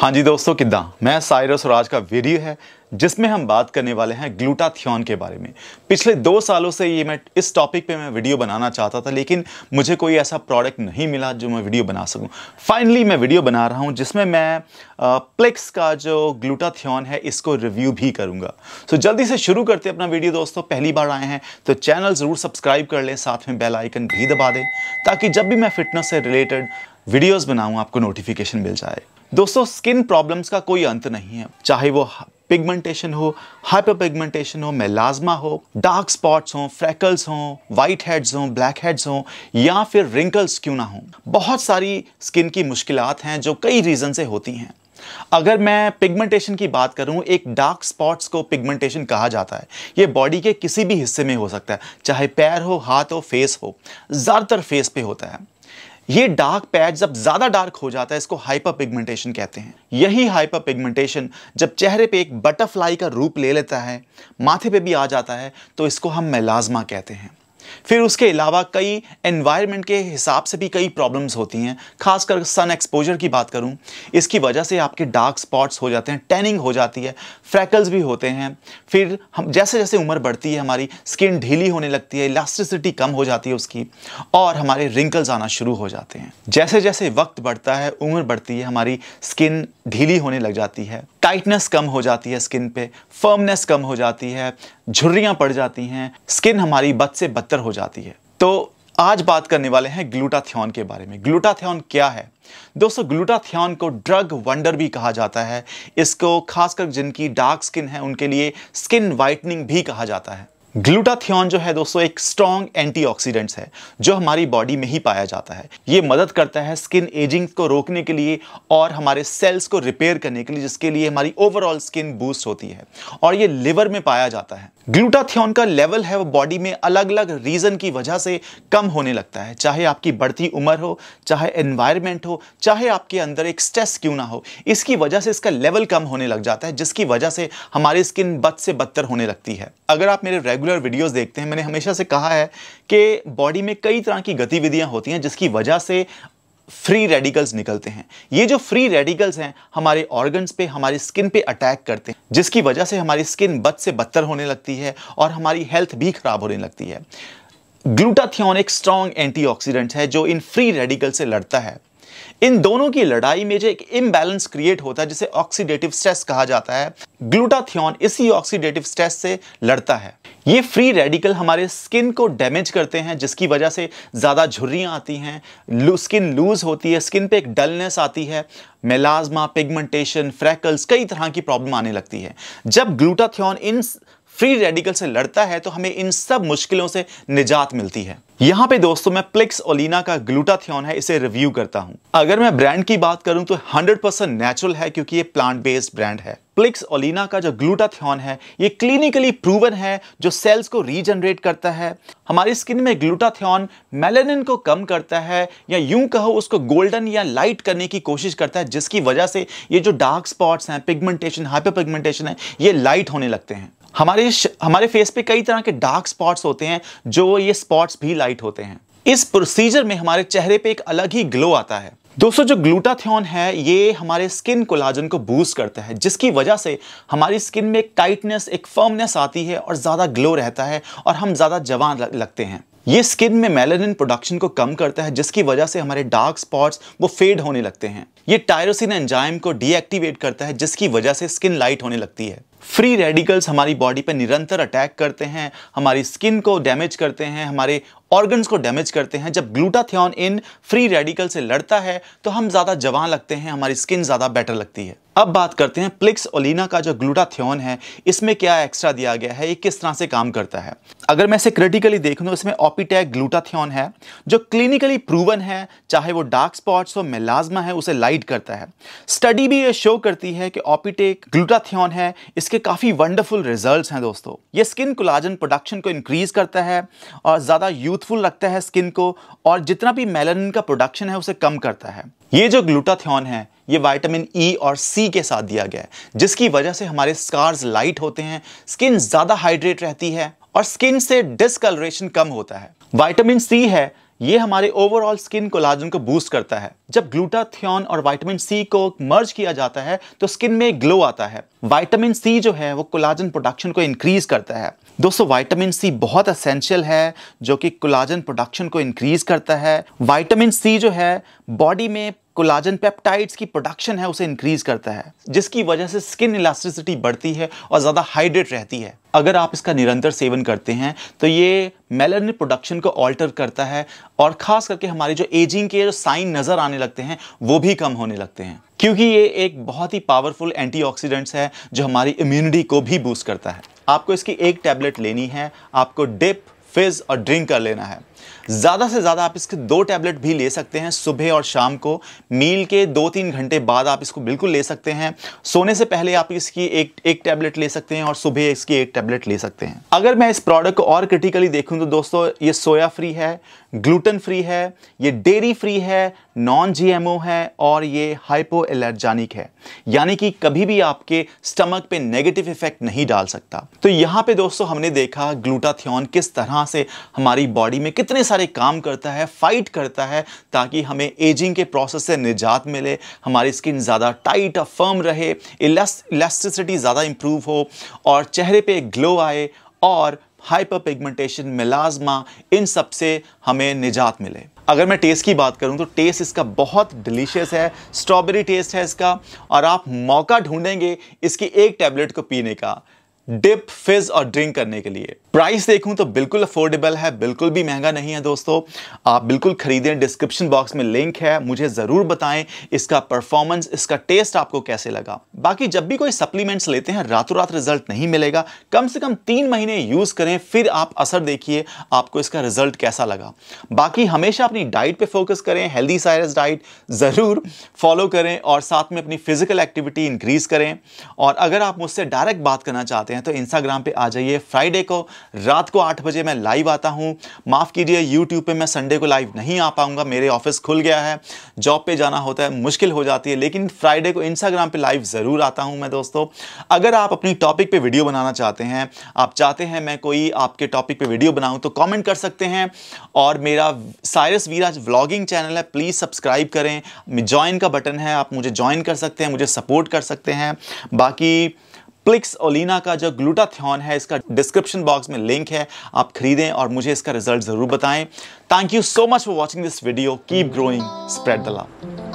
हाँ जी दोस्तों किदा मैं साइरस और आज का वीडियो है जिसमें हम बात करने वाले हैं ग्लूटाथियन के बारे में पिछले दो सालों से ये मैं इस टॉपिक पे मैं वीडियो बनाना चाहता था लेकिन मुझे कोई ऐसा प्रोडक्ट नहीं मिला जो मैं वीडियो बना सकूं फाइनली मैं वीडियो बना रहा हूं जिसमें मैं आ, प्लेक्स का जो ग्लूटाथियन है इसको रिव्यू भी सो तो जल्दी से शुरू करते अपना वीडियो दोस्तों पहली बार आए हैं तो चैनल ज़रूर सब्सक्राइब कर लें साथ में बेलाइकन भी दबा दें ताकि जब भी मैं फिटनेस से रिलेटेड वीडियोस बनाऊं आपको नोटिफिकेशन मिल जाए दोस्तों स्किन प्रॉब्लम्स का कोई अंत नहीं है चाहे वो पिगमेंटेशन हो हाइपर पिगमेंटेशन हो मेलाज्मा हो डार्क स्पॉट्स हो फ्रैकल्स हो वाइट हेड्स हो ब्लैक हेड्स हो या फिर रिंकल्स क्यों ना हो बहुत सारी स्किन की मुश्किल हैं जो कई रीज़न से होती हैं अगर मैं पिगमेंटेशन की बात करूं एक डार्क स्पॉट्स को पिगमेंटेशन कहा जाता है ये बॉडी के किसी भी हिस्से में हो सकता है चाहे पैर हो हाथ हो फेस हो ज़्यादातर फेस पे होता है ये डार्क पैच जब ज़्यादा डार्क हो जाता है इसको हाइपर पिगमेंटेशन कहते हैं यही हाइपर पिगमेंटेशन जब चेहरे पे एक बटरफ्लाई का रूप ले लेता है माथे पे भी आ जाता है तो इसको हम मेलाजमा कहते हैं फिर उसके अलावा कई एनवायरनमेंट के हिसाब से भी कई प्रॉब्लम्स होती हैं खासकर सन एक्सपोजर की बात करूं इसकी वजह से आपके डार्क स्पॉट्स हो जाते हैं टैनिंग हो जाती है फ्रैकल्स भी होते हैं फिर हम जैसे जैसे उम्र बढ़ती है हमारी स्किन ढीली होने लगती है इलास्टिसिटी कम हो जाती है उसकी और हमारे रिंकल्स आना शुरू हो जाते हैं जैसे जैसे वक्त बढ़ता है उम्र बढ़ती है हमारी स्किन ढीली होने लग जाती है टाइटनेस कम हो जाती है स्किन पे फर्मनेस कम हो जाती है झुर्रियाँ पड़ जाती हैं स्किन हमारी बद से बदतर बेहतर हो जाती है तो आज बात करने वाले हैं ग्लूटाथ्योन के बारे में ग्लूटाथ्योन क्या है दोस्तों ग्लूटाथ्योन को ड्रग वंडर भी कहा जाता है इसको खासकर जिनकी डार्क स्किन है उनके लिए स्किन वाइटनिंग भी कहा जाता है ग्लूटाथियोन जो है दोस्तों एक स्ट्रॉन्ग एंटीऑक्सीडेंट्स है जो हमारी बॉडी में ही पाया जाता है ये मदद करता है स्किन एजिंग को रोकने के लिए और हमारे सेल्स को रिपेयर करने के लिए जिसके लिए हमारी ओवरऑल स्किन बूस्ट होती है और ये लिवर में पाया जाता है ग्लूटाथियोन का लेवल है वो बॉडी में अलग अलग रीज़न की वजह से कम होने लगता है चाहे आपकी बढ़ती उम्र हो चाहे एनवायरमेंट हो चाहे आपके अंदर एक स्ट्रेस क्यों ना हो इसकी वजह से इसका लेवल कम होने लग जाता है जिसकी वजह से हमारी स्किन बद से बदतर होने लगती है अगर आप मेरे रेगुलर वीडियोस देखते हैं मैंने हमेशा से कहा है कि बॉडी में कई तरह की गतिविधियां होती हैं जिसकी वजह से फ्री रेडिकल्स निकलते हैं ये जो फ्री रेडिकल्स हैं हमारे ऑर्गन्स पे हमारी स्किन पे अटैक करते हैं जिसकी वजह से हमारी स्किन बद से बदतर होने लगती है और हमारी हेल्थ भी खराब होने लगती है ग्लूटाथियन एक स्ट्रॉन्ग एंटीऑक्सीडेंट है जो इन फ्री रेडिकल से लड़ता है इन दोनों की लड़ाई में जो एक इम्बैलेंस क्रिएट होता है जिसे ऑक्सीडेटिव स्ट्रेस कहा जाता है ग्लूटाथियन इसी ऑक्सीडेटिव स्ट्रेस से लड़ता है ये फ्री रेडिकल हमारे स्किन को डैमेज करते हैं जिसकी वजह से ज़्यादा झुर्रियाँ आती हैं लू, स्किन लूज़ होती है स्किन पे एक डलनेस आती है मेलाजमा पिगमेंटेशन फ्रैकल्स कई तरह की प्रॉब्लम आने लगती है जब ग्लूटाथियन इन फ्री रेडिकल से लड़ता है तो हमें इन सब मुश्किलों से निजात मिलती है यहाँ पे दोस्तों मैं प्लिक्स ओलिना का ग्लूटाथियन है इसे रिव्यू करता हूँ अगर मैं ब्रांड की बात करूँ तो 100% नेचुरल है क्योंकि ये प्लांट बेस्ड ब्रांड है प्लिक्स ओलिना का जो ग्लूटाथियन है ये क्लिनिकली प्रूवन है जो सेल्स को रीजनरेट करता है हमारी स्किन में ग्लूटाथियन मेलेनिन को कम करता है या यूं कहो उसको गोल्डन या लाइट करने की कोशिश करता है जिसकी वजह से ये जो डार्क स्पॉट्स हैं पिगमेंटेशन हाइपर पिगमेंटेशन है ये लाइट होने लगते हैं हमारे हमारे फेस पे कई तरह के डार्क स्पॉट्स होते हैं जो ये स्पॉट्स भी लाइट होते हैं इस प्रोसीजर में हमारे चेहरे पे एक अलग ही ग्लो आता है दोस्तों जो ग्लूटाथ्योन है ये हमारे स्किन कोलाजन को बूस्ट करता है जिसकी वजह से हमारी स्किन में एक टाइटनेस एक फर्मनेस आती है और ज़्यादा ग्लो रहता है और हम ज़्यादा जवान लगते हैं ये स्किन में मेलानिन प्रोडक्शन को कम करता है जिसकी वजह से हमारे डार्क स्पॉट्स वो फेड होने लगते हैं ये टायरोसिन एंजाइम को डीएक्टिवेट करता है जिसकी वजह से स्किन लाइट होने लगती है फ्री रेडिकल्स हमारी बॉडी पर निरंतर अटैक करते हैं हमारी स्किन को डैमेज करते हैं हमारे ऑर्गन्स को डैमेज करते हैं जब ग्लूटाथियन इन फ्री रेडिकल से लड़ता है तो हम ज़्यादा जवान लगते हैं हमारी स्किन ज़्यादा बेटर लगती है अब बात करते हैं प्लिक्स ओलिना का जो ग्लूटाथियन है इसमें क्या एक्स्ट्रा दिया गया है ये किस तरह से काम करता है अगर मैं इसे क्रिटिकली देख लूँ इसमें ओपीटैक ग्लूटाथियन है जो क्लिनिकली प्रूवन है चाहे वो डार्क स्पॉट्स हो मेलाजमा है उसे लाइट करता है स्टडी भी ये शो करती है कि ओपीटेक ग्लूटाथियन है इस इसके काफ़ी वंडरफुल रिजल्ट्स हैं दोस्तों ये स्किन कोलाजन प्रोडक्शन को इंक्रीज़ करता है और ज़्यादा यूथफुल रखता है स्किन को और जितना भी मेलानिन का प्रोडक्शन है उसे कम करता है ये जो ग्लूटाथियन है ये विटामिन ई e और सी के साथ दिया गया है जिसकी वजह से हमारे स्कार्स लाइट होते हैं स्किन ज़्यादा हाइड्रेट रहती है और स्किन से डिसकलरेशन कम होता है वाइटामिन सी है ये हमारे ओवरऑल स्किन कोलाजन को बूस्ट करता है जब ग्लूटाथियन और वाइटामिन सी को मर्ज किया जाता है तो स्किन में ग्लो आता है वाइटामिन सी जो है वो कोलाजन प्रोडक्शन को इंक्रीज करता है दोस्तों वाइटामिन सी बहुत असेंशियल है जो कि कोलाजन प्रोडक्शन को इंक्रीज करता है वाइटामिन सी जो है बॉडी में कोलाजन पेप्टाइड्स की प्रोडक्शन है उसे इंक्रीज करता है जिसकी वजह से स्किन इलास्टिसिटी बढ़ती है और ज़्यादा हाइड्रेट रहती है अगर आप इसका निरंतर सेवन करते हैं तो ये मेलानिन प्रोडक्शन को ऑल्टर करता है और ख़ास करके हमारी जो एजिंग के जो साइन नज़र आने लगते हैं वो भी कम होने लगते हैं क्योंकि ये एक बहुत ही पावरफुल एंटीऑक्सीडेंट्स है जो हमारी इम्यूनिटी को भी बूस्ट करता है आपको इसकी एक टैबलेट लेनी है आपको डिप फिज और ड्रिंक कर लेना है ज़्यादा से ज़्यादा आप इसके दो टैबलेट भी ले सकते हैं सुबह और शाम को मील के दो तीन घंटे बाद आप इसको बिल्कुल ले सकते हैं सोने से पहले आप इसकी एक एक टैबलेट ले सकते हैं और सुबह इसकी एक टैबलेट ले सकते हैं अगर मैं इस प्रोडक्ट को और क्रिटिकली देखूँ तो दोस्तों ये सोया फ्री है ग्लूटन फ्री है ये डेयरी फ्री है नॉन जीएमओ है और ये हाइपो एलर्जानिक है यानी कि कभी भी आपके स्टमक पे नेगेटिव इफेक्ट नहीं डाल सकता तो यहाँ पे दोस्तों हमने देखा ग्लूटाथियन किस तरह से हमारी बॉडी में कित कितने सारे काम करता है फाइट करता है ताकि हमें एजिंग के प्रोसेस से निजात मिले हमारी स्किन ज़्यादा टाइट और फर्म रहे इलास्टिसिटी ज़्यादा इंप्रूव हो और चेहरे पे ग्लो आए और हाइपर पिगमेंटेशन मिलाजमा इन सब से हमें निजात मिले अगर मैं टेस्ट की बात करूं तो टेस्ट इसका बहुत डिलीशियस है स्ट्रॉबेरी टेस्ट है इसका और आप मौका ढूंढेंगे इसकी एक टैबलेट को पीने का डिप फिज और ड्रिंक करने के लिए प्राइस देखूं तो बिल्कुल अफोर्डेबल है बिल्कुल भी महंगा नहीं है दोस्तों आप बिल्कुल खरीदें डिस्क्रिप्शन बॉक्स में लिंक है मुझे ज़रूर बताएं इसका परफॉर्मेंस इसका टेस्ट आपको कैसे लगा बाकी जब भी कोई सप्लीमेंट्स लेते हैं रातों रात रिजल्ट नहीं मिलेगा कम से कम तीन महीने यूज़ करें फिर आप असर देखिए आपको इसका रिजल्ट कैसा लगा बाकी हमेशा अपनी डाइट पर फोकस करें हेल्दी साइरस डाइट ज़रूर फॉलो करें और साथ में अपनी फिजिकल एक्टिविटी इंक्रीज़ करें और अगर आप मुझसे डायरेक्ट बात करना चाहते हैं हैं तो इंस्टाग्राम पे आ जाइए फ्राइडे को रात को आठ बजे मैं लाइव आता हूँ माफ़ कीजिए यूट्यूब पे मैं संडे को लाइव नहीं आ पाऊँगा मेरे ऑफिस खुल गया है जॉब पे जाना होता है मुश्किल हो जाती है लेकिन फ्राइडे को इंस्टाग्राम पर लाइव ज़रूर आता हूँ मैं दोस्तों अगर आप अपनी टॉपिक पर वीडियो बनाना चाहते हैं आप चाहते हैं मैं कोई आपके टॉपिक पर वीडियो बनाऊँ तो कॉमेंट कर सकते हैं और मेरा सायरस वीराज व्लॉगिंग चैनल है प्लीज़ सब्सक्राइब करें ज्वाइन का बटन है आप मुझे ज्वाइन कर सकते हैं मुझे सपोर्ट कर सकते हैं बाकी प्लिक्स ओलिना का जो ग्लूटाथियन है इसका डिस्क्रिप्शन बॉक्स में लिंक है आप खरीदें और मुझे इसका रिजल्ट ज़रूर बताएं thank you so much for watching this video keep growing spread the love